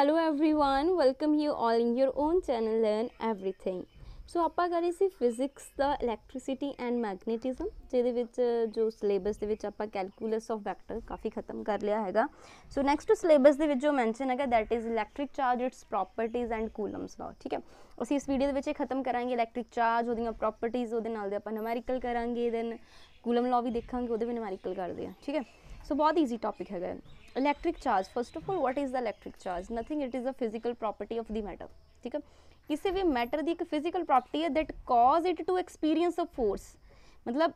Hello everyone welcome you all in your own channel learn everything so ਆਪਾਂ ਕਰੀ ਰਹੇ ਸੀ ਫਿਜ਼ਿਕਸ ਦਾ ਇਲੈਕਟ੍ਰਿਸਿਟੀ ਐਂਡ ਮੈਗਨੇਟਿਜ਼ਮ ਜਿਹਦੇ ਵਿੱਚ ਜੋ ਸਿਲੇਬਸ ਦੇ ਵਿੱਚ ਆਪਾਂ ਕੈਲਕੂਲਸ ਆਫ ਵੈਕਟਰ ਕਾਫੀ ਖਤਮ ਕਰ ਲਿਆ ਹੈਗਾ ਸੋ ਨੈਕਸਟ ਸਿਲੇਬਸ ਦੇ ਵਿੱਚ ਜੋ ਮੈਂਸ਼ਨ ਹੈਗਾ that is electric charge its properties and Coulomb's law ਠੀਕ ਹੈ ਅਸੀਂ ਇਸ ਵੀਡੀਓ ਦੇ ਵਿੱਚ ਇਹ ਖਤਮ ਕਰਾਂਗੇ ਇਲੈਕਟ੍ਰਿਕ ਚਾਰਜ ਉਹਦੀਆਂ ਪ੍ਰੋਪਰਟੀਜ਼ ਉਹਦੇ ਨਾਲ ਦੇ ਆਪਾਂ ਨੁਮੈਰੀਕਲ ਕਰਾਂਗੇ ਦੈਨ ਕੂਲਮ ਲਾ ਵੀ ਦੇਖਾਂਗੇ ਉਹਦੇ ਵੀ ਨੁਮੈਰੀਕਲ ਕਰਦੇ ਆ ਠੀਕ ਹੈ ਸੋ ਬਹੁਤ ਈਜ਼ੀ ਟਾਪਿਕ ਹੈਗਾ electric charge first of all what is the electric charge nothing it is a physical property of the matter ਠੀਕ ਹੈ ਕਿਸੇ ਵੀ ਮੈਟਰ ਦੀ ਇੱਕ ਫਿਜ਼ੀਕਲ ਪ੍ਰੋਪਰਟੀ ਹੈ that causes it to experience a force ਮਤਲਬ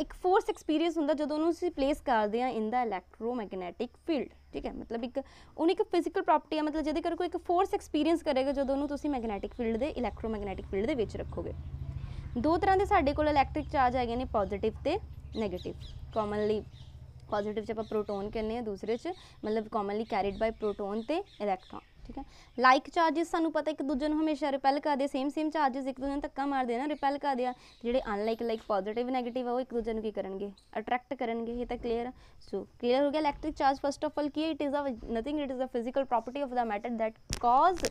ਇੱਕ ਫੋਰਸ ਐਕਸਪੀਰੀਅੰਸ ਹੁੰਦਾ ਜਦੋਂ ਉਹਨੂੰ ਅਸੀਂ ਪਲੇਸ ਕਰਦੇ ਆ ਇਨ ਦਾ ਇਲੈਕਟ੍ਰੋਮੈਗਨੈਟਿਕ ਫੀਲਡ ਠੀਕ ਹੈ ਮਤਲਬ ਇੱਕ ਉਹਨੇ ਇੱਕ ਫਿਜ਼ੀਕਲ ਪ੍ਰੋਪਰਟੀ ਹੈ ਮਤਲਬ ਜਿਹਦੇ ਕਰਕੇ ਕੋਈ ਇੱਕ ਫੋਰਸ ਐਕਸਪੀਰੀਅੰਸ ਕਰੇਗਾ ਜਦੋਂ ਉਹਨੂੰ ਤੁਸੀਂ ਮੈਗਨੈਟਿਕ ਫੀਲਡ ਦੇ ਇਲੈਕਟ੍ਰੋਮੈਗਨੈਟਿਕ ਫੀਲਡ ਦੇ ਵਿੱਚ ਰੱਖੋਗੇ ਦੋ ਤਰ੍ਹਾਂ ਦੇ ਸਾਡੇ ਕੋਲ ਇਲੈਕਟ੍ਰਿਕ ਚਾਰਜ ਹੈਗੇ ਨੇ ਪੋਜ਼ਿਟਿਵ ਤੇ 네ਗੇਟਿਵ ਕਾਮਨਲੀ ਪੋਜ਼ਿਟਿਵ 'ਚ ਆਪਾਂ ਪ੍ਰੋਟੋਨ ਕਹਿੰਦੇ ਆ ਦੂਸਰੇ 'ਚ ਮਤਲਬ ਕਾਮਨਲੀ ਕੈਰੀਡ ਬਾਈ ਪ੍ਰੋਟੋਨ ਤੇ ਇਲੈਕਟ੍ਰੋਨ ਠੀਕ ਹੈ ਲਾਈਕ ਚਾਰजेस ਸਾਨੂੰ ਪਤਾ ਇੱਕ ਦੂਜੇ ਨੂੰ ਹਮੇਸ਼ਾ ਰਿਪੈਲ ਕਰਦੇ ਸੇਮ ਸੇਮ ਚਾਰजेस ਇੱਕ ਦੂਜੇ ਨੂੰ ਧੱਕਾ ਮਾਰਦੇ ਨਾ ਰਿਪੈਲ ਕਰਦੇ ਆ ਜਿਹੜੇ ਅਨਲਾਈਕ ਲਾਈਕ ਪੋਜ਼ਿਟਿਵ ਨੈਗੇਟਿਵ ਆ ਉਹ ਇੱਕ ਦੂਜੇ ਨੂੰ ਕੀ ਕਰਨਗੇ ਅਟਰੈਕਟ ਕਰਨਗੇ ਇਹ ਤਾਂ ਕਲੀਅਰ ਸੋ ਕਲੀਅਰ ਹੋ ਗਿਆ electric charge first of all ਕੀ it is a nothing it is a physical property of the matter that causes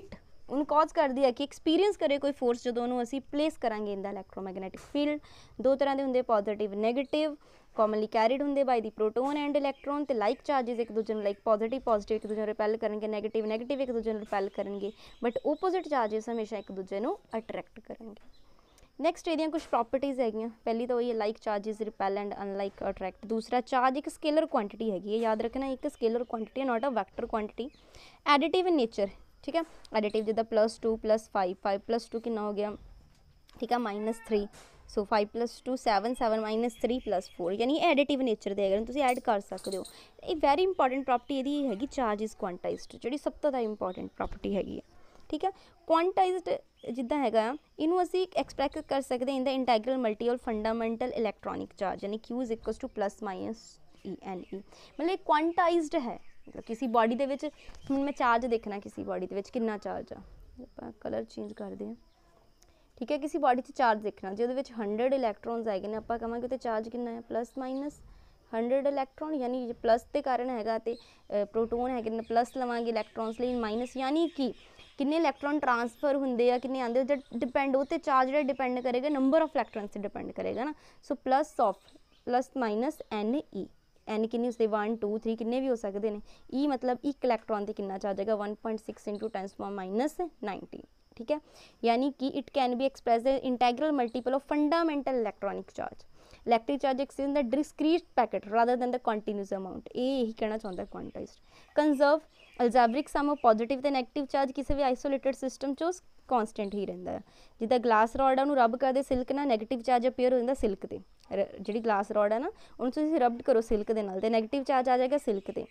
it ਉਹਨੂੰ ਕਾਜ਼ ਕਰਦੀ ਹੈ ਕਿ ਐਕਸਪੀਰੀਅੰਸ ਕਰੇ ਕੋਈ ਫੋਰਸ ਜਦੋਂ ਉਹਨੂੰ ਅਸੀਂ ਪਲੇਸ ਕਰਾਂਗੇ ਇਨ ਦਾ ਇਲੈਕਟ੍ਰੋਮੈਗਨੈਟਿਕ ਫੀਲਡ ਦੋ ਤਰ੍ਹਾਂ ਦੇ ਹੁੰਦੇ ਪੋਜ਼ਿਟਿਵ 네ਗੇਟਿਵ ਕਾਮਨਲੀ ਕੈਰੀਡ ਹੁੰਦੇ by the proton and electron ਤੇ ਲਾਈਕ ਚਾਰजेस ਇੱਕ ਦੂਜੇ ਨੂੰ ਲਾਈਕ ਪੋਜ਼ਿਟਿਵ ਪੋਜ਼ਿਟਿਵ ਇੱਕ ਦੂਜੇ ਨੂੰ ਰਿਪੈਲ ਕਰਨਗੇ 네ਗੇਟਿਵ 네ਗੇਟਿਵ ਇੱਕ ਦੂਜੇ ਨੂੰ ਰਿਪੈਲ ਕਰਨਗੇ ਬਟ ਆਪੋਜ਼ਿਟ ਚਾਰजेस ਹਮੇਸ਼ਾ ਇੱਕ ਦੂਜੇ ਨੂੰ ਅਟਰੈਕਟ ਕਰਨਗੇ ਨੈਕਸਟ ਇਹਦੀਆਂ ਕੁਝ ਪ੍ਰੋਪਰਟੀਆਂ ਹੈਗੀਆਂ ਪਹਿਲੀ ਤਾਂ ਉਹ ਹੀ like charges repel and unlike attract ਦੂਸਰਾ ਚਾਰਜ ਇੱਕ ਸਕੇਲਰ ਕੁਆਂਟੀਟੀ ਹੈਗੀ ਹੈ ਯਾਦ ਰੱਖਣਾ ਇੱਕ scalar quantity not a vector quantity additive in nature ठीक है एडिटिव जिदा plus two plus five five plus two कितना हो गया ਠੀਕ ਆ -3 ਸੋ 5 2 7 7 3 4 ਯਾਨੀ ਇਹ ਐਡੀਟਿਵ ਨੇਚਰ ਦੇ ਅਗਰ ਤੁਸੀਂ ਐਡ ਕਰ ਸਕਦੇ ਹੋ ਇਹ ਵੈਰੀ ਇੰਪੋਰਟੈਂਟ ਪ੍ਰੋਪਰਟੀ ਇਹਦੀ ਹੈਗੀ ਚਾਰਜ ਇਸ ਕੁਆਂਟਾਈਜ਼ਡ ਜਿਹੜੀ ਸਭ ਤੋਂ ਜ਼ਿਆਦਾ ਇੰਪੋਰਟੈਂਟ ਪ੍ਰੋਪਰਟੀ ਹੈਗੀ ਹੈ ਠੀਕ ਹੈ ਕੁਆਂਟਾਈਜ਼ਡ ਜਿੱਦਾਂ ਹੈਗਾ ਇਹਨੂੰ ਅਸੀਂ ਐਕਸਪੈਕਟ ਕਰ ਸਕਦੇ in the integral multiple fundamental electronic charge ਯਾਨੀ q e n e ਮਤਲਬ ਕੁਆਂਟਾਈਜ਼ਡ ਹੈ ਮਤਲਬ ਕਿਸੇ ਬਾਡੀ ਦੇ ਵਿੱਚ ਹੁਣ ਮੈਂ ਚਾਰਜ ਦੇਖਣਾ ਕਿਸੇ ਬਾਡੀ ਦੇ ਵਿੱਚ ਕਿੰਨਾ ਚਾਰਜ ਆ ਆਪਾਂ ਕਲਰ ਚੇਂਜ ਕਰਦੇ ਹਾਂ ਠੀਕ ਹੈ ਕਿਸੇ ਬਾਡੀ 'ਚ ਚਾਰਜ ਦੇਖਣਾ ਜੇ ਉਹਦੇ ਵਿੱਚ 100 ਇਲੈਕਟ੍ਰੋਨਸ ਆਏਗੇ ਨੇ ਆਪਾਂ ਕਹਾਂਗੇ ਤੇ ਚਾਰਜ ਕਿੰਨਾ ਹੈ ਪਲੱਸ ਮਾਈਨਸ 100 ਇਲੈਕਟ੍ਰੋਨ ਯਾਨੀ ਪਲੱਸ ਦੇ ਕਾਰਨ ਹੈਗਾ ਤੇ ਪ੍ਰੋਟੋਨ ਹੈਗੇ ਨੇ ਪਲੱਸ ਲਵਾਂਗੇ ਇਲੈਕਟ੍ਰੋਨਸ ਲਈ ਮਾਈਨਸ ਯਾਨੀ ਕਿ ਕਿੰਨੇ ਇਲੈਕਟ੍ਰੋਨ ਟ੍ਰਾਂਸਫਰ ਹੁੰਦੇ ਆ ਕਿੰਨੇ ਆਉਂਦੇ ਜਦ ਡਿਪੈਂਡ ਉਹ ਤੇ ਚਾਰਜ ਜਿਹੜਾ ਡਿਪੈਂਡ ਕਰੇਗਾ ਨੰਬਰ ਆਫ ਇਲੈਕਟ੍ਰੋਨਸ ਤੇ ਡਿਪੈਂਡ ਕਰੇਗਾ ਨਾ so plus of plus minus N E n ਕਿੰਨੀ ਉਸਦੇ 1 2 3 ਕਿੰਨੇ ਵੀ ਹੋ ਸਕਦੇ ਨੇ e ਮਤਲਬ ਇੱਕ ਇਲੈਕਟ੍ਰੋਨ ਤੇ ਕਿੰਨਾ ਚਾਰਜ ਹੈਗਾ 1.6 10 19 ਠੀਕ ਹੈ ਯਾਨੀ ਕਿ it can be expressed the integral multiple of fundamental electronic charge electric charge is in the discrete packet rather than the continuous amount ਇਹ ਇਹੀ ਕਹਿਣਾ ਚਾਹੁੰਦਾ quantized conserve algebraic sum of positive ਤੇ ਨੈਗੇਟਿਵ ਚਾਰਜ ਕਿਸੇ ਵੀ isolated system ਚ constant ਹੀ ਰਹਿੰਦਾ ਹੈ ਜਿੱਦਾਂ ਗਲਾਸ ਰੋਡ ਨੂੰ ਰਬ ਕਰਦੇ ਸਿਲਕ ਨਾਲ ਨੈਗੇਟਿਵ ਚਾਰਜ ਅਪੀਅਰ ਹੋ ਜਾਂਦਾ ਸਿਲਕ ਤੇ ਜਿਹੜੀ ਗਲਾਸ ਰੋਡ ਹੈ ਨਾ ਉਹਨੂੰ ਤੁਸੀਂ ਰਬਡ ਕਰੋ ਸਿਲਕ ਦੇ ਨਾਲ ਤੇ 네ਗੇਟਿਵ ਚਾਰਜ ਆ ਜਾਏਗਾ ਸਿਲਕ ਤੇ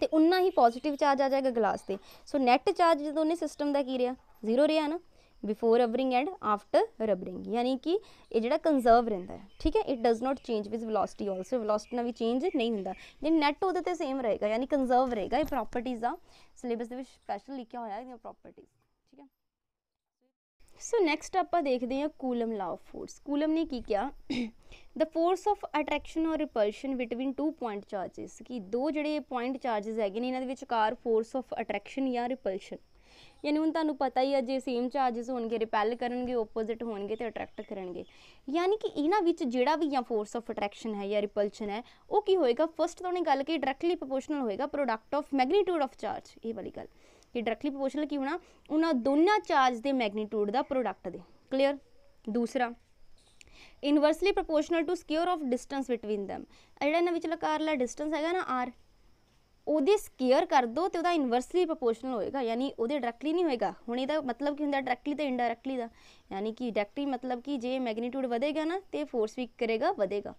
ਤੇ ਉਨਾ ਹੀ ਪੋਜ਼ਿਟਿਵ ਚਾਰਜ ਆ ਜਾਏਗਾ ਗਲਾਸ ਤੇ ਸੋ ਨੈਟ ਚਾਰਜ ਦੋਨੇ ਸਿਸਟਮ ਦਾ ਕੀ ਰਿਹਾ ਜ਼ੀਰੋ ਰਿਹਾ ਨਾ before rubbing and after rubbing ਯਾਨੀ ਕਿ ਇਹ ਜਿਹੜਾ ਕੰਜ਼ਰਵ ਰਹਿੰਦਾ ਹੈ ਠੀਕ ਹੈ it does not change with velocity also velocity ਨਾਲ ਵੀ ਚੇਂਜ ਨਹੀਂ ਹੁੰਦਾ ਜੇ ਨੈਟ ਉਹਦੇ ਤੇ ਸੇਮ ਰਹੇਗਾ ਯਾਨੀ ਕੰਜ਼ਰਵ ਰਹੇਗਾ ਇਹ ਪ੍ਰੋਪਰਟੀਆਂ ਸਿਲੇਬਸ ਦੇ ਵਿੱਚ ਸਪੈਸ਼ਲ ਲਿਖਿਆ ਹੋਇਆ ਹੈ ਇਹਦੀਆਂ ਪ੍ਰੋਪਰਟੀਆਂ ਸੋ ਨੈਕਸਟ ਆਪਾਂ ਦੇਖਦੇ ਹਾਂ coulomb law of force coulomb ਨੇ ਕੀ ਕਿਹਾ the force of attraction or repulsion between two point charges ਕਿ ਦੋ ਜਿਹੜੇ ਪੁਆਇੰਟ ਚਾਰजेस ਹੈਗੇ ਨੇ ਇਹਨਾਂ ਦੇ ਵਿਚਕਾਰ ਫੋਰਸ ਆਫ ਅਟਰੈਕਸ਼ਨ ਜਾਂ ਰਿਪਲਸ਼ਨ ਯਾਨੀ ਹੁਣ ਤੁਹਾਨੂੰ ਪਤਾ ਹੀ ਹੈ ਜੇ ਸੇਮ ਚਾਰजेस ਹੋਣਗੇ ਰਿਪੈਲ ਕਰਨਗੇ ਆਪੋਜ਼ਿਟ ਹੋਣਗੇ ਤੇ ਅਟਰੈਕਟ ਕਰਨਗੇ ਯਾਨੀ ਕਿ ਇਹਨਾਂ ਵਿੱਚ ਜਿਹੜਾ ਵੀ ਜਾਂ ਫੋਰਸ ਆਫ ਅਟਰੈਕਸ਼ਨ ਹੈ ਜਾਂ ਰਿਪਲਸ਼ਨ ਹੈ ਉਹ ਕੀ ਹੋਏਗਾ ਫਸਟ ਤੋਂ ਨੇ ਗੱਲ ਕੀ ਡਾਇਰੈਕਟਲੀ ਪ੍ਰੋਪੋਰਸ਼ਨਲ ਹੋਏਗਾ product of magnitude of charge ਇਹ ਵਾਲੀ ਗੱਲ ਇਹ ਡਾਇਰੈਕਟਲੀ ਪ੍ਰੋਪੋਰਸ਼ਨਲ ਕੀ ਹੋਣਾ ਉਹਨਾਂ ਦੋਨਾਂ ਚਾਰਜ ਦੇ ਮੈਗਨੀਟਿਊਡ ਦਾ ਪ੍ਰੋਡਕਟ ਦੇ ਕਲੀਅਰ ਦੂਸਰਾ inversely proportional to square of distance between them ਜਿਹੜਾ ਇਹਨਾਂ ਵਿਚਲਾ ਕਾਰਲਾ ਡਿਸਟੈਂਸ ਹੈਗਾ ਨਾ r ਉਹਦੀ ਸਕੇਅਰ ਕਰ ਦੋ ਤੇ ਉਹਦਾ ਇਨਵਰਸਲੀ ਪ੍ਰੋਪੋਰਸ਼ਨਲ ਹੋਏਗਾ ਯਾਨੀ ਉਹਦੇ ਡਾਇਰੈਕਟਲੀ ਨਹੀਂ ਹੋਏਗਾ ਹੁਣ ਇਹਦਾ ਮਤਲਬ ਕੀ ਹੁੰਦਾ ਡਾਇਰੈਕਟਲੀ ਤੇ ਇਨਡਾਇਰੈਕਟਲੀ ਦਾ ਯਾਨੀ ਕਿ ਡਾਇਰੈਕਟਲੀ ਮਤਲਬ ਕਿ ਜੇ ਮੈਗਨੀਟਿਊਡ ਵਧੇਗਾ ਨਾ ਤੇ ਫੋਰਸ ਵੀ ਕਰੇਗਾ ਵਧੇਗਾ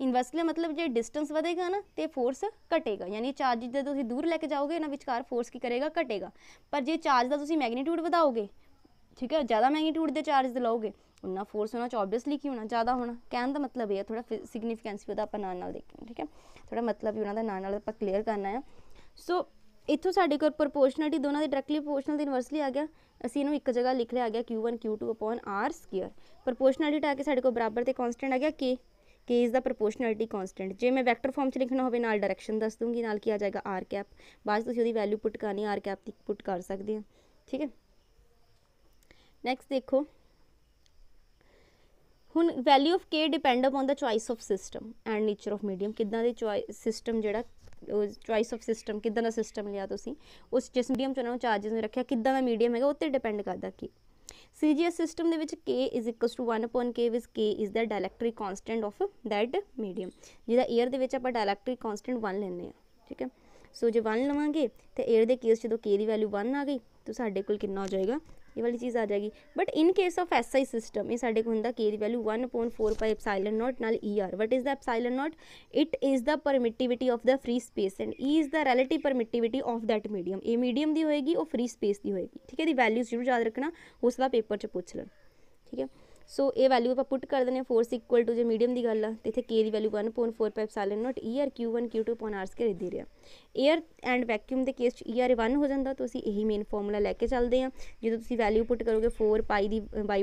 ਇਨਵਰਸਲੀ ਮਤਲਬ ਜੇ ਡਿਸਟੈਂਸ ਵਧੇਗਾ ਨਾ ਤੇ ਫੋਰਸ ਘਟੇਗਾ ਯਾਨੀ ਚਾਰਜ ਜਦ ਤੁਸੀਂ ਦੂਰ ਲੈ ਕੇ ਜਾਓਗੇ ਇਹਨਾਂ ਵਿਚਕਾਰ ਫੋਰਸ ਕੀ ਕਰੇਗਾ ਘਟੇਗਾ ਪਰ ਜੇ ਚਾਰਜ ਦਾ ਤੁਸੀਂ ਮੈਗਨੀਟਿਊਡ ਵਧਾਓਗੇ ਠੀਕ ਹੈ ਜ਼ਿਆਦਾ ਮੈਗਨੀਟਿਊਡ ਦੇ ਚਾਰਜ ਦਿਲਾਓਗੇ ਉਨਾ ਫੋਰਸ ਉਹਨਾਂ ਚ ਆਬਵੀਅਸਲੀ ਕੀ ਹੋਣਾ ਜ਼ਿਆਦਾ ਹੋਣਾ ਕਹਿਣ ਦਾ ਮਤਲਬ ਇਹ ਹੈ ਥੋੜਾ ਸਿਗਨੀਫੀਕੈਂਸ ਵੀ ਉਹਦਾ ਆਪਾਂ ਨਾਲ ਨਾਲ ਦੇਖਾਂਗੇ ਠੀਕ ਹੈ ਥੋੜਾ ਮਤਲਬ ਵੀ ਉਹਨਾਂ ਦਾ ਨਾਲ ਨਾਲ ਆਪਾਂ ਕਲੀਅਰ ਕਰਨਾ ਹੈ ਸੋ ਇਥੋਂ ਸਾਡੇ ਕੋਲ ਪ੍ਰੋਪੋਰਸ਼ਨਲਿਟੀ ਦੋਨਾਂ ਦੇ ਡਾਇਰੈਕਟਲੀ ਪ੍ਰੋਪੋਰਸ਼ਨਲ ਦੇ ਇਨਵਰਸਲੀ ਆ ਗਿਆ ਅਸੀਂ ਇਹਨੂੰ ਇੱਕ ਜਗ੍ਹਾ ਲਿਖ ਲਿਆ ਆ ਗਿਆ q1 q2 upon r square ਪ੍ਰੋਪੋਰਸ਼ਨਲਿਟੀ ਟਾ ਕੇ ਸਾਡੇ ਕੋਲ ਬਰਾਬਰ ਤੇ ਕਨਸਟੈਂਟ ਆ ਗਿਆ k k is the proportionality constant ਜੇ ਮੈਂ ਵੈਕਟਰ ਫਾਰਮ 'ਚ ਲਿਖਣਾ ਹੋਵੇ ਨਾਲ ਡਾਇਰੈਕਸ਼ਨ ਦੱਸ ਦੂੰਗੀ ਨਾਲ ਕੀ ਆ ਜਾਏਗਾ r ਕੈਪ ਬਾਅਦ ਤੁਸੀਂ ਉਹਦੀ ਵੈਲਿਊ ਪੁੱਟ ਕਰਨੀ r ਕੈਪ ਦੀ ਪੁੱਟ ਕਰ ਸਕਦੇ ਹੋ ਠੀਕ ਹੈ ਨੈਕਸਟ ਦੇਖੋ ਹੁਣ value of k depend upon the choice of system and nature of medium ਕਿਦਾਂ ਦੇ ਚੁਆਇਸ ਸਿਸਟਮ ਜਿਹੜਾ ਚੁਆਇਸ ਆਫ ਸਿਸਟਮ ਕਿਦਾਂ ਦਾ ਸਿਸਟਮ ਲਿਆ ਤੁਸੀਂ ਉਸ ਜਿਸ ਮੀਡੀਅਮ ਚ ਉਹਨਾਂ ਨੂੰ ਚਾਰजेस ਨੇ ਰੱਖਿਆ ਕਿਦਾਂ ਦਾ ਮੀਡੀਅਮ ਹੈਗਾ ਉਹ ਤੇ ਡਿਪੈਂਡ ਕਰਦਾ ਕੀ ਸੀਜੀਐਸ ਸਿਸਟਮ ਦੇ ਵਿੱਚ k 1 upon k with k is the dielectric constant of that medium ਜਿਹਦਾ 에ਅਰ ਦੇ ਵਿੱਚ ਆਪਾਂ ਡਾਇਲੈਕਟ੍ਰਿਕ ਕਨਸਟੈਂਟ 1 ਲੈਂਦੇ ਆ ਠੀਕ ਹੈ ਸੋ ਜੇ 1 ਲਵਾਂਗੇ ਤੇ 에ਅਰ ਦੇ ਕੇਸ ਜਦੋਂ k ਦੀ ਵੈਲਿਊ 1 ਆ ਗਈ ਤਾਂ ਸਾਡੇ ਕੋਲ ਕਿੰਨਾ ਹੋ ਜਾਏਗਾ ਇਹ ਵਾਲੀ ਚੀਜ਼ ਆ ਜਾਏਗੀ but in case of SI system ਇਹ ਸਾਡੇ ਕੋਲ ਹੁੰਦਾ ਕੇ ਦੀ ਵੈਲਿਊ 1.4 ਪਾਈ ਐਪਸਾਈਲਨ ਨਾਟ ਨਾਲ ER what is the epsilon naught it is the permittivity of the free space and E is the relative permittivity of that medium ਇਹ medium ਦੀ ਹੋਏਗੀ ਉਹ free space ਦੀ ਹੋਏਗੀ ਠੀਕ ਹੈ ਦੀ ਵੈਲਿਊਜ਼ ਜ਼ਰੂਰ ਯਾਦ ਰੱਖਣਾ ਉਸ ਦਾ ਪੇਪਰ ਚ ਪੁੱਛ ਲੈਣ ਠੀਕ ਹੈ ਸੋ ਇਹ ਵੈਲਿਊ ਆਪਾਂ ਪੁੱਟ ਕਰ ਦਿੰਦੇ ਆ ਫੋਰਸ ਇਕੁਅਲ ਟੂ ਜੇ ਮੀਡੀਅਮ ਦੀ ਗੱਲ ਆ ਤੇ ਇੱਥੇ k ਦੀ value 1.45 epsilon naught ER Q1 Q2 upon r square ਦੇ ਰਿਹਾ ਏਅਰ ਐਂਡ ਵੈਕਿਊਮ ਦੇ ਕੇਸ ਚ ER 1 ਹੋ ਜਾਂਦਾ ਤਾਂ ਅਸੀਂ ਇਹੀ ਮੇਨ ਫਾਰਮੂਲਾ ਲੈ ਕੇ ਚੱਲਦੇ ਆ ਜਦੋਂ ਤੁਸੀਂ ਵੈਲਿਊ ਪੁੱਟ ਕਰੋਗੇ 4 ਪਾਈ ਦੀ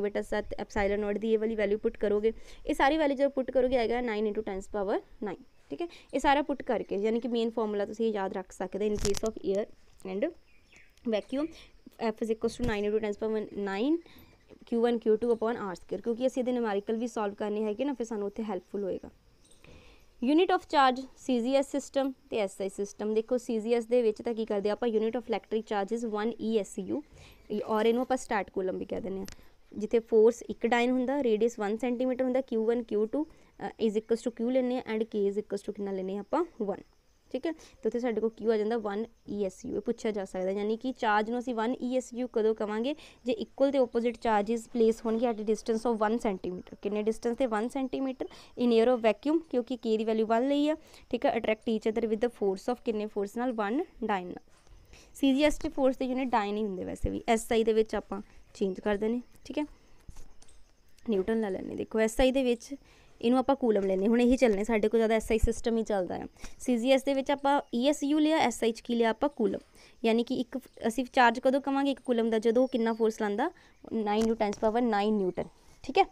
ਬਟਾ 7 ਐਪਸਾਈਲਨ ਨਾਟ ਦੀ ਇਹ ਵਾਲੀ ਵੈਲਿਊ ਪੁੱਟ ਕਰੋਗੇ ਇਹ ਸਾਰੀ ਵੈਲਿਊ ਜਦੋਂ ਪੁੱਟ ਕਰੋਗੇ ਆਏਗਾ 9 10 ਪਾਵਰ 9 ਠੀਕ ਹੈ ਇਹ ਸਾਰਾ ਪੁੱਟ ਕਰਕੇ ਯਾਨੀ ਕਿ ਮੇਨ ਫਾਰਮੂਲਾ ਤੁਸੀਂ ਯਾਦ ਰੱਖ ਸਕਦੇ in case of air and vacuum f 9 10 9 q1 q2 upon r square ਕਿਉਂਕਿ ਅਸੀਂ ਇਹਦੇ ਨਿਊਮੈਰੀਕਲ ਵੀ ਸੋਲਵ ਕਰਨੇ ਹੈਗੇ ਨਾ ਫਿਰ ਸਾਨੂੰ ਉੱਥੇ ਹੈਲਪਫੁਲ ਹੋਏਗਾ unit of charge CGS system ਤੇ SI ਸਿਸਟਮ ਦੇਖੋ CGS ਦੇ ਵਿੱਚ ਤਾਂ ਕੀ ਕਰਦੇ ਆਪਾਂ unit of electric charges 1 ESU ਔਰ ਇਹਨੂੰ ਆਪਾਂ ਸਟਾਰਟ ਕੂਲਮ ਵੀ ਕਹਿ ਦਿੰਦੇ ਆ ਜਿੱਥੇ ਫੋਰਸ 1 ਡਾਈਨ ਹੁੰਦਾ ਰੇਡੀਅਸ 1 ਸੈਂਟੀਮੀਟਰ ਹੁੰਦਾ q1 q2 is equals to q ਲੈਨੇ and uh, k is equals to ਕਿੰਨਾ ਲੈਨੇ ਆਪਾਂ 1 ਠੀਕ ਹੈ ਤੇ ਉੱਥੇ ਸਾਡੇ ਕੋਲ ਕੀ ਆ ਜਾਂਦਾ 1 ESU ਇਹ ਪੁੱਛਿਆ ਜਾ ਸਕਦਾ ਯਾਨੀ ਕਿ ਚਾਰਜ ਨੂੰ ਅਸੀਂ 1 ESU ਕਦੋਂ ਕਵਾਂਗੇ ਜੇ ਇਕੁਅਲ ਤੇ ਆਪੋਜ਼ਿਟ ਚਾਰजेस ਪਲੇਸ ਹੋਣਗੇ at a distance of 1 centimetre ਕਿੰਨੇ ਡਿਸਟੈਂਸ ਤੇ 1 centimetre in air of vacuum ਕਿਉਂਕਿ K ਦੀ ਵੈਲਿਊ 1 ਲਈ ਆ ਠੀਕ ਹੈ attract each other with the force of ਕਿੰਨੇ ਫੋਰਸ ਨਾਲ 1 ਡਾਈਨ ਨਾਲ ਸੀਜੀਐਸ ਤੇ ਫੋਰਸ ਦੇ ਯੂਨਿਟ ਡਾਈਨ ਹੀ ਹੁੰਦੇ ਵੈਸੇ ਵੀ ਐਸਆਈ ਦੇ ਵਿੱਚ ਆਪਾਂ ਚੇਂਜ ਕਰ ਦਨੇ ਠੀਕ ਹੈ ਨਿਊਟਨ ਲਾ ਲੈਣੇ ਦੇਖੋ ਐਸਆਈ ਦੇ ਵਿੱਚ ਇਹਨੂੰ ਆਪਾਂ ਕੂਲਮ ਲੈਨੇ ਹੁਣ ਇਹੀ ਚੱਲਨੇ ਸਾਡੇ ਕੋਲ ਜ਼ਿਆਦਾ ਐਸਆਈ ਸਿਸਟਮ ਹੀ ਚੱਲਦਾ ਹੈ ਸੀਜੀਐਸ ਦੇ ਵਿੱਚ ਆਪਾਂ ਈਐਸਯੂ e ਲਿਆ ਐਸਐਚ ਕੀ ਲਿਆ ਆਪਾਂ ਕੂਲਮ ਯਾਨੀ ਕਿ ਇੱਕ ਅਸੀਂ ਚਾਰਜ ਕਦੋਂ ਕਵਾਂਗੇ ਇੱਕ ਕੂਲਮ ਦਾ ਜਦੋਂ ਕਿੰਨਾ ਫੋਰਸ ਲਾਂਦਾ 9 ਨਿਊਟਨ ਪਾਵਰ 9 ਨਿਊਟਨ ਠੀਕ ਹੈ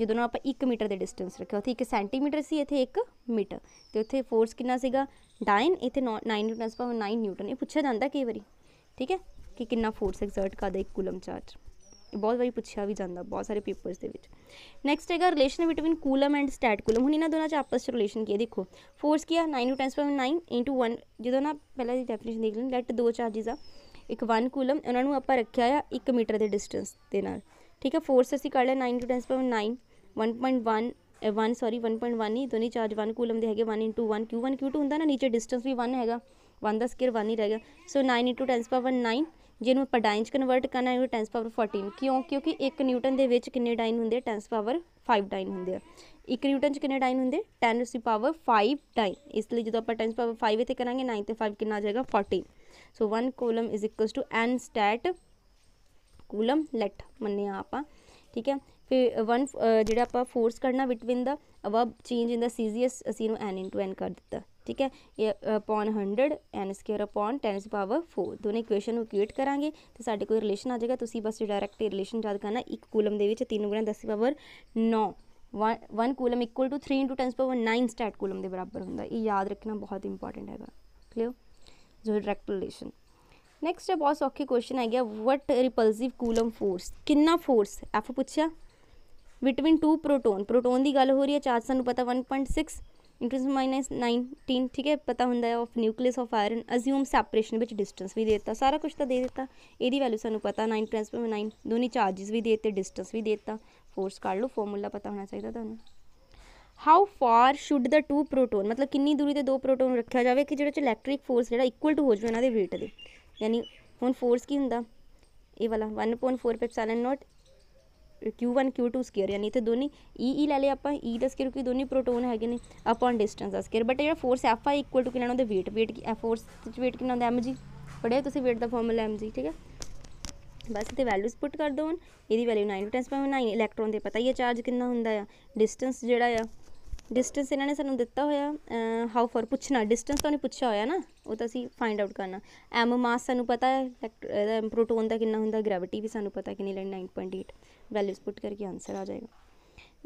ਜਦੋਂ ਆਪਾਂ 1 ਮੀਟਰ ਦੇ ਡਿਸਟੈਂਸ ਰੱਖਿਆ ਉੱਥੇ 1 ਸੈਂਟੀਮੀਟਰ ਸੀ ਇੱਥੇ 1 ਮੀਟਰ ਤੇ ਉੱਥੇ ਫੋਰਸ ਕਿੰਨਾ ਸੀਗਾ 9 ਇੱਥੇ 9 ਨਿਊਟਨ ਪਾਵਰ 9 ਨਿਊਟਨ ਇਹ ਪੁੱਛਿਆ ਜਾਂਦਾ ਕਈ ਵਾਰੀ ਠੀਕ ਹੈ ਕਿ ਕਿੰਨਾ ਫੋਰਸ ਐਗਜ਼ਰਟ ਕਰਦਾ ਇੱਕ ਕੂਲਮ ਚਾਰਜ ਇਹ ਬਹੁਤ ਵਾਰੀ ਪੁੱਛਿਆ ਵੀ ਜਾਂਦਾ ਬਹੁਤ ਸਾਰੇ ਪੇਪਰਸ ਦੇ ਵਿੱਚ ਨੈਕਸਟ ਹੈਗਾ relation between coulomb and stat coulomb ਹੁਣ ਇਹਨਾਂ ਦੋਨਾਂ ਚ ਆਪਸ ਚ ਰਿਲੇਸ਼ਨ ਕੀ ਹੈ ਦੇਖੋ ਫੋਰਸ ਕੀ ਹੈ 9 ਟੂ 10 ਪਾਵਰ 9 ਇਨਟੂ 1 ਜਦੋਂ ਨਾ ਪਹਿਲਾਂ ਦੀ ਡੈਫੀਨੇਸ਼ਨ ਦੇਖ ਲੈਣ ਲੈਟ ਦੋ ਚਾਰजेस ਆ ਇੱਕ 1 ਕੂਲਮ ਉਹਨਾਂ ਨੂੰ ਆਪਾਂ ਰੱਖਿਆ ਆ 1 ਮੀਟਰ ਦੇ ਡਿਸਟੈਂਸ ਦੇ ਨਾਲ ਠੀਕ ਹੈ ਫੋਰਸ ਅਸੀਂ ਕਰ ਲਿਆ 9 ਟੂ 10 ਪਾਵਰ 9 1.1 1 ਸੌਰੀ 1.1 ਨਹੀਂ ਦੋਨੇ ਚਾਰਜ 1 ਕੂਲਮ ਦੇ ਹੈਗੇ 1 1 q1 q2 ਹੁੰਦਾ ਨਾ ਨੀਚੇ ਡਿਸਟੈਂਸ ਵੀ 1 ਹੈਗਾ 1 ਦਾ ਸਕੇਅਰ 1 ਹੀ ਰਹੇਗਾ ਸੋ 9 10 ਪਾਵਰ 9 ਜਿਹਨੂੰ ਆਪਾਂ ਡਾਈਨ 'ਚ ਕਨਵਰਟ ਕਰਨਾ ਹੈ ਉਹ 10 ਪਾਵਰ 14 ਕਿਉਂ ਕਿਉਂਕਿ 1 ਨਿਊਟਨ ਦੇ ਵਿੱਚ ਕਿੰਨੇ ਡਾਈਨ ਹੁੰਦੇ 10 ਪਾਵਰ 5 ਡਾਈਨ ਹੁੰਦੇ ਆ 1 ਨਿਊਟਨ 'ਚ ਕਿੰਨੇ ਡਾਈਨ ਹੁੰਦੇ 10 ਦੀ ਪਾਵਰ 5 ਡਾਈਨ ਇਸ ਲਈ ਜਦੋਂ ਆਪਾਂ 10 ਪਾਵਰ 5 ਇੱਥੇ ਕਰਾਂਗੇ 9 ਤੇ 5 ਕਿੰਨਾ ਆ ਜਾਏਗਾ 40 so 1 coulomb is equal to n stat coulomb let ਮੰਨਿਆ ਆਪਾਂ ਠੀਕ ਹੈ ਫਿਰ 1 ਜਿਹੜਾ ਆਪਾਂ ਫੋਰਸ ਕਰਨਾ between the above change in the CGS ਅਸੀਂ ਇਹਨੂੰ ਐਨ ਇਨਟੂ ਐਨ ਕਰ ਦਿੱਤਾ ਠੀਕ ਹੈ upon 100 n ਸਕੁਅਰ 10 ਪਾਵਰ 4 ਦੋਨੇ ਇਕੁਏਸ਼ਨ ਨੂੰ ਇਕੁਏਟ ਕਰਾਂਗੇ ਤੇ ਸਾਡੇ ਕੋਈ ਰਿਲੇਸ਼ਨ ਆ ਜਾਏਗਾ ਤੁਸੀਂ ਬਸ ਡਾਇਰੈਕਟ ਰਿਲੇਸ਼ਨ ਯਾਦ ਕਰਨਾ ਇੱਕ ਕੂਲਮ ਦੇ ਵਿੱਚ 3 ਗੁਣਾ 10 power 9 1 coulomb equal to 3 10 power 9 stat coulomb ਦੇ ਬਰਾਬਰ ਹੁੰਦਾ ਇਹ ਯਾਦ ਰੱਖਣਾ ਬਹੁਤ ਇੰਪੋਰਟੈਂਟ ਹੈਗਾ ਕਲੀਅਰ ਜੋ ਡਾਇਰੈਕਟ ਰਿਲੇਸ਼ਨ ਨੈਕਸਟ ਹੈ ਬਹੁਤ ਔਖੇ ਕੁਐਸਚਨ ਆ ਗਿਆ ਵਟ ਰਿਪਲਸਿਵ ਕੂਲਮ ਫੋਰਸ ਕਿੰਨਾ ਫੋਰਸ ਐਫ ਪੁੱਛਿਆ ਬਿਟਵੀਨ ਟੂ ਪ੍ਰੋਟੋਨ ਪ੍ਰੋਟੋਨ ਦੀ ਗੱਲ ਹੋ ਰਹੀ ਹੈ ਚਾਰਜ ਸਾਨੂੰ ਪਤਾ 1.6 ਇੰਟਰਸ ਮਾਈਨਸ 19 ਠੀਕ ਹੈ ਪਤਾ ਹੁੰਦਾ ਹੈ of nucleus of iron assume separation ਵਿੱਚ ਡਿਸਟੈਂਸ ਵੀ ਦੇ ਦਿੱਤਾ ਸਾਰਾ ਕੁਝ ਤਾਂ ਦੇ ਦਿੱਤਾ ਇਹਦੀ ਵੈਲਿਊ ਸਾਨੂੰ ਪਤਾ 9 ਟ੍ਰਾਂਸਫਰ ਪਰ 9 ਦੋਨੇ ਚਾਰजेस ਵੀ ਦੇ ਦਿੱਤੇ ਡਿਸਟੈਂਸ ਵੀ ਦੇ ਦਿੱਤਾ ਫੋਰਸ ਕੱਢ ਲਓ ਫਾਰਮੂਲਾ ਪਤਾ ਹੋਣਾ ਚਾਹੀਦਾ ਤੁਹਾਨੂੰ how far should the two proton ਮਤਲਬ ਕਿੰਨੀ ਦੂਰੀ ਤੇ ਦੋ ਪ੍ਰੋਟੋਨ ਰੱਖਿਆ ਜਾਵੇ ਕਿ ਜਿਹੜਾ ਚ ਇਲੈਕਟ੍ਰਿਕ ਫੋਰਸ ਜਿਹੜਾ ਇਕੁਅਲ ਟੂ ਹੋ ਜਾਵੇ ਇਹਨਾਂ ਦੇ weight ਦੇ ਯਾਨੀ ਹੁਣ ਫੋਰਸ ਕੀ ਹੁੰਦਾ ਇਹ ਵਾਲਾ 1.4 epsilon note Q1 Q2 square ਯਾਨੀ ਇੱਥੇ ਦੋਨੀ E E ਲੈ ਲਏ ਆਪਾਂ E ਦਾ ਸਕੁਅਰ ਕਿਉਂਕਿ ਦੋਨੀ ਪ੍ਰੋਟੋਨ ਹੈਗੇ ਨੇ ਅਪਨ ਡਿਸਟੈਂਸ ਦਾ ਸਕੁਅਰ ਬਟ ਜਿਹੜਾ ਫੋਰਸ F ਆ ਇਕੁਅਲ ਟੂ ਕਿੰਨਾ ਹੁੰਦਾ weight weight ਕੀ ਫੋਰਸ ਵਿੱਚ weight ਕਿੰਨਾ ਹੁੰਦਾ mg ਪੜਿਆ ਤੁਸੀਂ weight ਦਾ ਫਾਰਮੂਲਾ mg ਠੀਕ ਹੈ ਬਸ ਤੇ ਵੈਲਿਊਸ ਪੁੱਟ ਕਰ ਦੋ ਹੁਣ ਇਹਦੀ ਵੈਲਿਊ 9 ਟੈਂਸ ਪਾਵਰ 9 ਇਲੈਕਟ੍ਰੋਨ ਦੇ ਪਤਾ ਹੀ ਹੈ ਚਾਰਜ ਕਿੰਨਾ ਹੁੰਦਾ ਆ ਡਿਸਟੈਂਸ ਜਿਹੜਾ ਆ ਡਿਸਟੈਂਸ ਇਹਨਾਂ ਨੇ ਸਾਨੂੰ ਦਿੱਤਾ ਹੋਇਆ ਹਾਊ ਫਾਰ ਪੁੱਛਣਾ ਡਿਸਟੈਂਸ ਤਾਂ ਨਹੀਂ ਪੁੱਛਿਆ ਹੋਇਆ ਨਾ ਉਹ ਤਾਂ ਅਸੀਂ ਫਾਈਂਡ ਆਊਟ ਕਰਨਾ ਐਮ ਮਾਸ ਸਾਨੂੰ ਪਤਾ ਹੈ ਪ੍ਰੋਟੋਨ ਦਾ ਕਿੰਨਾ ਹੁੰਦਾ ਗ੍ਰੈਵਿਟੀ ਵੀ ਸਾਨੂੰ ਪਤਾ ਕਿੰਨੀ ਲੈਣ 9.8 वैल्यूज पुट करके आंसर आ जाएगा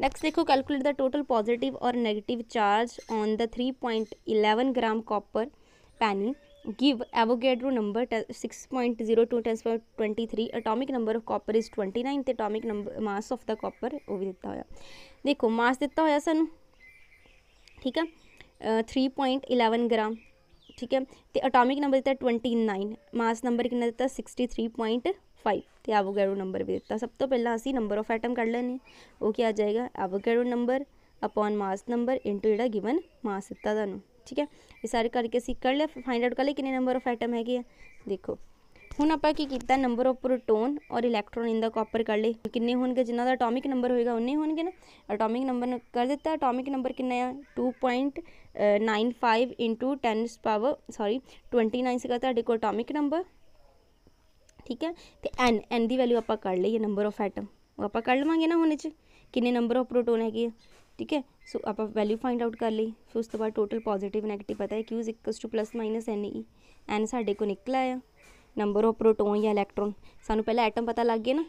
नेक्स्ट देखो कैलकुलेट द टोटल पॉजिटिव और negative charge on the three point eleven gram copper penny give Avogadro number six point zero two tens point twenty three atomic number of copper is twenty nine तो atomic number mass of the copper वो भी दिता हुआ देखो मास दिता हुआ सूँ ठीक है थ्री पॉइंट इलेवन ग्राम ठीक है तो अटोमिक नंबर दिता ट्वेंटी नाइन मास नंबर कि दिता सिक्सटी थ्री पॉइंट 5 ਤੇ ਐਵੋਗੈਡੋ ਨੰਬਰ ਵੀ ਦਿੱਤਾ ਸਭ ਤੋਂ ਪਹਿਲਾਂ ਅਸੀਂ ਨੰਬਰ ਆਫ ਐਟਮ ਕੱਢ ਲੈਣੇ ਉਹ ਕੀ ਆ ਜਾਏਗਾ Avogadro number upon mass number into ਜਿਹੜਾ ਗਿਵਨ ਮਾਸ ਦਿੱਤਾ ਤੁਹਾਨੂੰ ਠੀਕ ਹੈ ਇਹ ਸਾਰੇ ਕਰਕੇ ਅਸੀਂ ਕੱਢ ਲਿਆ ਫਾਈਂਡ ਆਊਟ ਕਰ ਲਿਆ ਕਿੰਨੇ ਨੰਬਰ ਆਫ ਐਟਮ ਹੈਗੇ ਆ ਦੇਖੋ ਹੁਣ ਆਪਾਂ ਕੀ ਕੀਤਾ ਨੰਬਰ ਆਫ ਪ੍ਰੋਟੋਨ ਔਰ ਇਲੈਕਟ੍ਰੋਨ ਇਨ ਦਾ ਕਾਪਰ ਕਰ ਲਏ ਕਿੰਨੇ ਹੋਣਗੇ ਜਿਨ੍ਹਾਂ ਦਾ ਐਟੋਮਿਕ ਨੰਬਰ ਹੋਏਗਾ ਉਨੇ ਹੋਣਗੇ ਨਾ ਐਟੋਮਿਕ ਨੰਬਰ ਕਰ ਦਿੱਤਾ ਐਟੋਮਿਕ ਨੰਬਰ ਕਿੰਨਾ ਆ 2.95 10 ਪਾਵਰ ਸੌਰੀ 29 ਸੀਗਾ ਤੁਹਾਡੇ ਕੋਲ ਐਟੋਮਿਕ ਨੰਬਰ ਠੀਕ ਹੈ ਤੇ n n ਦੀ ਵੈਲਿਊ ਆਪਾਂ ਕੱਢ ਲਈਏ ਨੰਬਰ ਆਫ ਐਟਮ ਉਹ ਆਪਾਂ ਕੱਢ ਲਵਾਂਗੇ ਨਾ ਹੁਣ ਇਹ ਚ ਕਿੰਨੇ ਨੰਬਰ ਆਫ ਪ੍ਰੋਟੋਨ ਹੈਗੇ ਆ ਠੀਕ ਹੈ ਸੋ ਆਪਾਂ ਵੈਲਿਊ ਫਾਈਂਡ ਆਊਟ ਕਰ ਲਈ ਫਿਰ ਉਸ ਤੋਂ ਬਾਅਦ ਟੋਟਲ ਪੋਜ਼ਿਟਿਵ ਨੈਗੇਟਿਵ ਪਤਾ ਹੈ q ne e। n ਸਾਡੇ ਕੋ ਨਿਕਲ ਆਇਆ ਨੰਬਰ ਆਫ ਪ੍ਰੋਟੋਨ ਜਾਂ ਇਲੈਕਟ੍ਰੋਨ ਸਾਨੂੰ ਪਹਿਲਾਂ ਐਟਮ ਪਤਾ ਲੱਗ ਗਿਆ ਨਾ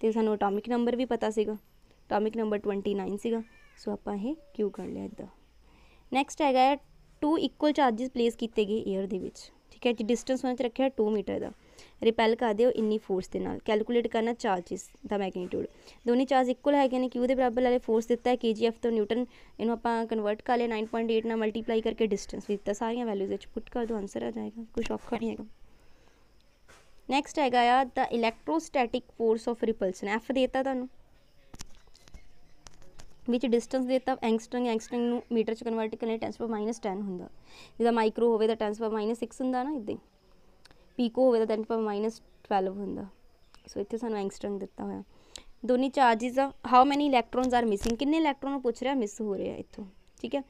ਤੇ ਸਾਨੂੰ ਐਟੋਮਿਕ ਨੰਬਰ ਵੀ ਪਤਾ ਸੀਗਾ ਐਟੋਮਿਕ ਨੰਬਰ 29 ਸੀਗਾ ਸੋ ਆਪਾਂ ਇਹ q ਕਰ ਲਿਆ ਇਦਾਂ ਨੈਕਸਟ ਹੈਗਾ ਟੂ ਇਕੁਅਲ ਚਾਰजेस ਪਲੇਸ ਕੀਤੇ ਗਏ 에ਅਰ ਦੇ ਵਿੱਚ ਠੀਕ ਹੈ ਜੀ ਡਿਸਟੈਂਸ ਉਹਨਾਂ ਚ ਰੱਖਿਆ 2 ਮੀਟਰ ਦਾ ਰਿਪੈਲ ਕਰ ਦਿਓ ਇੰਨੀ ਫੋਰਸ ਦੇ ਨਾਲ ਕੈਲਕੂਲੇਟ ਕਰਨਾ ਚਾਰਜਸ ਦਾ ਮੈਗਨੀਟਿਊਡ ਦੋਨੇ ਚਾਰਜ ਇਕੁਅਲ ਹੈਗੇ ਨੇ ਕਿਉਂ ਦੇ ਬਰਾਬਰ ਵਾਲੇ ਫੋਰਸ ਦਿੱਤਾ ਹੈ kgf ਤੋਂ ਨਿਊਟਨ ਇਹਨੂੰ ਆਪਾਂ ਕਨਵਰਟ ਕਰ ਲਏ 9.8 ਨਾਲ ਮਲਟੀਪਲਾਈ ਕਰਕੇ ਡਿਸਟੈਂਸ ਵੀ ਦਿੱਤਾ ਸਾਰੀਆਂ ਵੈਲਿਊਜ਼ ਵਿੱਚ ਪੁੱਟ ਕਰ ਦਿਓ ਆਨਸਰ ਆ ਜਾਏਗਾ ਕੁਝ ਔਖਾ ਨਹੀਂ ਹੈਗਾ ਨੈਕਸਟ ਹੈਗਾ ਆ the electrostatic force of repulsion F ਦਿੱਤਾ ਤੁਹਾਨੂੰ ਵਿੱਚ ਡਿਸਟੈਂਸ ਦਿੱਤਾ ਐਂਗਸਟ੍ਰੋਮ ਐਂਗਸਟ੍ਰੋਮ ਨੂੰ ਮੀਟਰ ਚ ਕਨਵਰਟ ਕਰਨੇ ਲਈ 10 10 ਹੁੰਦਾ ਜਿਹਦਾ ਮਾਈਕਰੋ ਹੋਵੇ ਤਾਂ 10 6 ਹੁੰਦਾ ਨਾ ਇਦਾਂ ਪੀਕੋ ਹੋਵੇ ਤਾਂ ਦੈਨ ਪਾਵਰ -12 ਹੁੰਦਾ ਸੋ ਇੱਥੇ ਸਾਨੂੰ ਐਂਗਸਟ੍ਰਮ ਦਿੱਤਾ ਹੋਇਆ ਦੋਨੀ ਚਾਰजेस ਆ how many electrons are missing ਕਿੰਨੇ ਇਲੈਕਟ੍ਰੋਨ ਪੁੱਛ ਰਿਹਾ ਮਿਸ ਹੋ ਰਿਹਾ ਇੱਥੋਂ ਠੀਕ ਹੈ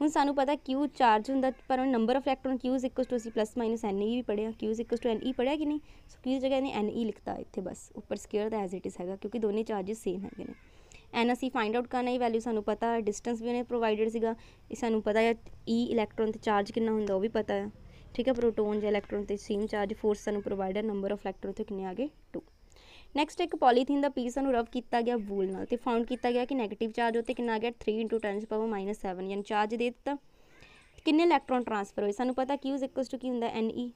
ਹੁਣ ਸਾਨੂੰ ਪਤਾ q ਚਾਰਜ ਹੁੰਦਾ ਪਰ ਉਹ ਨੰਬਰ ਆਫ ਇਲੈਕਟ੍ਰੋਨ q ਅਸੀਂ ਪਲੱਸ ਮਾਈਨਸ ne ਵੀ ਪੜਿਆ q ne ਪੜਿਆ ਕਿ ਨਹੀਂ ਸੋ q ਜਗ੍ਹਾ ਇਹਨੇ ne ਲਿਖਤਾ ਇੱਥੇ ਬਸ ਉੱਪਰ ਸਕੁਅਰ ਦਾ ਐਜ਼ ਇਟ ਇਜ਼ ਹੈਗਾ ਕਿਉਂਕਿ ਦੋਨੇ ਚਾਰजेस ਸੇਮ ਹੈਗੇ ਨੇ ਐਨ ਅਸੀਂ ਫਾਈਂਡ ਆਊਟ ਕਰਨਾ ਹੀ ਵੈਲਿਊ ਸਾਨੂੰ ਪਤਾ ਡਿਸਟੈਂਸ ਵੀ ਉਹਨੇ ਪ੍ਰੋਵਾਈਡਡ ਸੀਗਾ ਇਹ ਸਾਨੂੰ ਪਤਾ ਹੈ e ਇਲੈਕਟ੍ਰੋਨ ਤੇ ਚਾਰਜ ਕਿੰਨਾ ਹੁੰਦਾ ਉਹ ਵੀ ਪਤਾ ਹੈ ਠੀਕ ਹੈ ਪ੍ਰੋਟੋਨ ਜਾਂ ਇਲੈਕਟ੍ਰੋਨ ਤੇ ਸੇਮ ਚਾਰਜ ਫੋਰਸ ਸਾਨੂੰ ਪ੍ਰੋਵਾਈਡਰ ਨੰਬਰ ਆਫ ਇਲੈਕਟ੍ਰੋਨ ਤੇ ਕਿੰਨੇ ਆ ਗਏ 2 ਨੈਕਸਟ ਇੱਕ ਪੋਲੀਥੀਨ ਦਾ ਪੀਸ ਨੂੰ ਰਬ ਕੀਤਾ ਗਿਆ ਵੂਲ ਨਾਲ ਤੇ ਫਾਊਂਡ ਕੀਤਾ ਗਿਆ ਕਿ 네ਗੇਟਿਵ ਚਾਰਜ ਉਤੇ ਕਿੰਨਾ ਆ ਗਿਆ 3 10 ਪਾਵਰ -7 ਯਾਨੀ ਚਾਰਜ ਦੇ ਦਿੱਤਾ ਕਿੰਨੇ ਇਲੈਕਟ੍ਰੋਨ ਟ੍ਰਾਂਸਫਰ ਹੋਏ ਸਾਨੂੰ ਪਤਾ Q ਕੀ ਹੁੰਦਾ Ne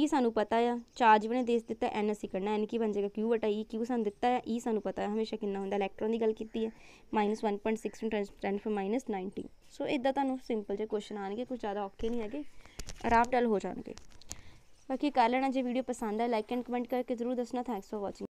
E ਸਾਨੂੰ ਪਤਾ ਆ ਚਾਰਜ ਵੀ ਨੇ ਦੇ ਦਿੱਤਾ N ਅਸੀਂ ਕਰਨਾ N ਕੀ ਬਣ ਜਾਏਗਾ Q E Q ਸਾਨੂੰ ਦਿੱਤਾ ਆ E ਸਾਨੂੰ ਪਤਾ ਹੈ ਹਮੇਸ਼ਾ ਕਿੰਨਾ ਹੁੰਦਾ ਇਲੈਕਟ੍ਰੋਨ ਦੀ ਗੱਲ ਕੀਤੀ ਹੈ -1.6 10 19 ਸੋ ਇਦਾਂ ਤੁਹਾਨੂੰ ਸਿੰਪਲ ਜੇ ਕੁਐਸਚਨ ਆਣਗੇ ਕੁਝ ਜ਼ਿਆਦਾ ਔਖੇ ਨਹੀਂ ਹੈਗੇ ਆਰਾਮ ਨਾਲ ਹੋ ਜਾਣਗੇ ਬਾਕੀ ਕਰ ਲੈਣਾ ਜੇ ਵੀਡੀਓ ਪਸੰਦ ਆ ਲਾਈਕ ਐਂਡ ਕਮੈਂਟ ਕਰਕੇ ਜ਼ਰੂਰ ਦੱਸਣਾ ਥੈਂਕਸ ਫॉर ਵਾਚਿੰਗ